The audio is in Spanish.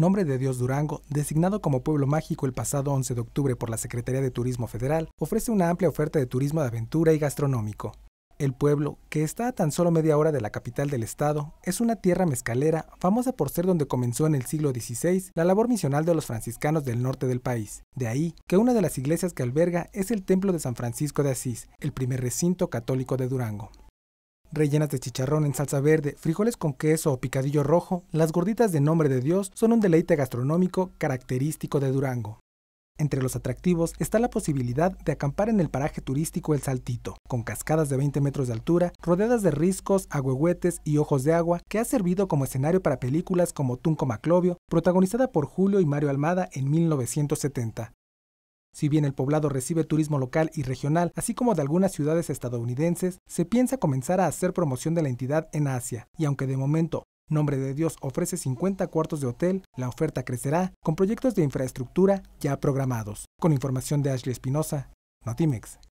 nombre de Dios Durango, designado como pueblo mágico el pasado 11 de octubre por la Secretaría de Turismo Federal, ofrece una amplia oferta de turismo de aventura y gastronómico. El pueblo, que está a tan solo media hora de la capital del estado, es una tierra mezcalera famosa por ser donde comenzó en el siglo XVI la labor misional de los franciscanos del norte del país. De ahí que una de las iglesias que alberga es el Templo de San Francisco de Asís, el primer recinto católico de Durango rellenas de chicharrón en salsa verde, frijoles con queso o picadillo rojo, las gorditas de nombre de Dios son un deleite gastronómico característico de Durango. Entre los atractivos está la posibilidad de acampar en el paraje turístico El Saltito, con cascadas de 20 metros de altura, rodeadas de riscos, agüehuetes y ojos de agua, que ha servido como escenario para películas como Tunco Maclovio, protagonizada por Julio y Mario Almada en 1970, si bien el poblado recibe turismo local y regional, así como de algunas ciudades estadounidenses, se piensa comenzar a hacer promoción de la entidad en Asia, y aunque de momento Nombre de Dios ofrece 50 cuartos de hotel, la oferta crecerá con proyectos de infraestructura ya programados. Con información de Ashley Espinosa, Notimex.